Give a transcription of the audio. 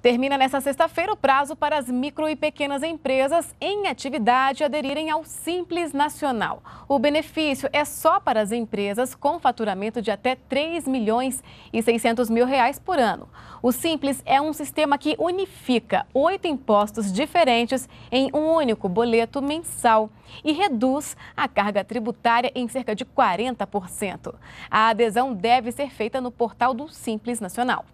Termina nesta sexta-feira o prazo para as micro e pequenas empresas em atividade aderirem ao Simples Nacional. O benefício é só para as empresas com faturamento de até 3 milhões e 600 mil reais por ano. O Simples é um sistema que unifica oito impostos diferentes em um único boleto mensal e reduz a carga tributária em cerca de 40%. A adesão deve ser feita no portal do Simples Nacional.